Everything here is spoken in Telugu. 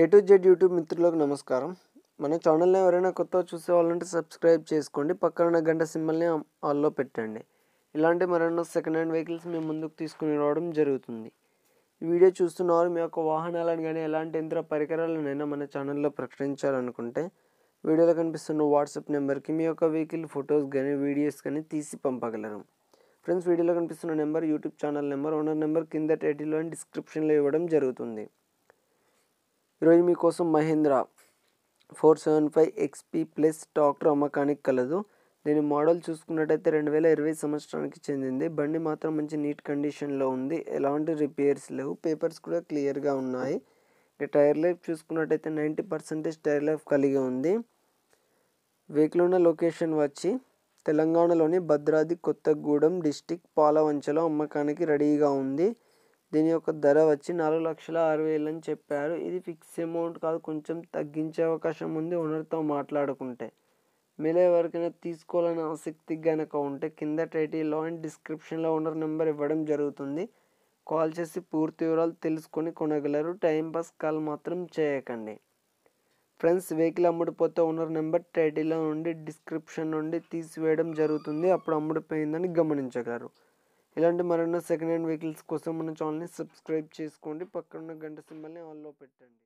ఏ టు జెడ్ యూట్యూబ్ మిత్రులకు నమస్కారం మన ఛానల్ని ఎవరైనా కొత్త చూసే వాళ్ళంటే సబ్స్క్రైబ్ చేసుకోండి పక్కన గంట సింబల్ని ఆల్లో పెట్టండి ఇలాంటి మరెన్నో సెకండ్ హ్యాండ్ వెహికల్స్ మేము ముందుకు తీసుకుని రావడం జరుగుతుంది వీడియో చూస్తున్నవారు మీ యొక్క వాహనాలను కానీ ఎలాంటి యంత్ర పరికరాలనైనా మన ఛానల్లో ప్రకటించాలనుకుంటే వీడియోలో కనిపిస్తున్న వాట్సాప్ నెంబర్కి మీ యొక్క వెహికల్ ఫొటోస్ కానీ వీడియోస్ కానీ తీసి పంపగలరు ఫ్రెండ్స్ వీడియోలో కనిపిస్తున్న number YouTube channel number owner number కింద టైటిల్లో డిస్క్రిప్షన్లో ఇవ్వడం జరుగుతుంది ఈరోజు మీకోసం Mahindra four seven five XP plus tractor అమ్మకానికి కలదు దీని మోడల్ చూసుకున్నట్టయితే రెండు వేల ఇరవై సంవత్సరానికి చెందింది బండి మాత్రం మంచి నీట్ కండిషన్లో ఉంది ఎలాంటి రిపేర్స్ లేవు పేపర్స్ కూడా క్లియర్గా ఉన్నాయి టైర్ లైఫ్ చూసుకున్నట్టయితే నైంటీ పర్సెంటేజ్ టైర్ లైఫ్ కలిగి ఉంది వెహికల్ ఉన్న లొకేషన్ వచ్చి తెలంగాణలోని భద్రాద్రి కొత్తగూడెం డిస్టిక్ పాలవంచలో అమ్మకానికి రెడీగా ఉంది దీని యొక్క ధర వచ్చి నాలుగు లక్షల ఆరు వేలు అని చెప్పారు ఇది ఫిక్స్ అమౌంట్ కాదు కొంచెం తగ్గించే అవకాశం ఉంది ఓనర్తో మాట్లాడుకుంటే మీరు ఎవరికైనా తీసుకోవాలని ఆసక్తి కనుక ఉంటే కింద టైటిల్లో అండ్ డిస్క్రిప్షన్లో ఓనర్ నెంబర్ ఇవ్వడం జరుగుతుంది కాల్ చేసి పూర్తి వివరాలు తెలుసుకొని కొనగలరు టైంపాస్ కాల్ మాత్రం చేయకండి ఫ్రెండ్స్ వెహికల్ అమ్ముడిపోతే ఓనర్ నెంబర్ టైటిల్లో నుండి డిస్క్రిప్షన్ నుండి తీసివేయడం జరుగుతుంది అప్పుడు అమ్ముడిపోయిందని గమనించగలరు ఇలాంటి మరెన్నో సెకండ్ హ్యాండ్ వెహికల్స్ కోసం మన ఛానల్ని సబ్స్క్రైబ్ చేసుకోండి పక్కన ఉన్న గంట సింబల్ని ఆన్లో పెట్టండి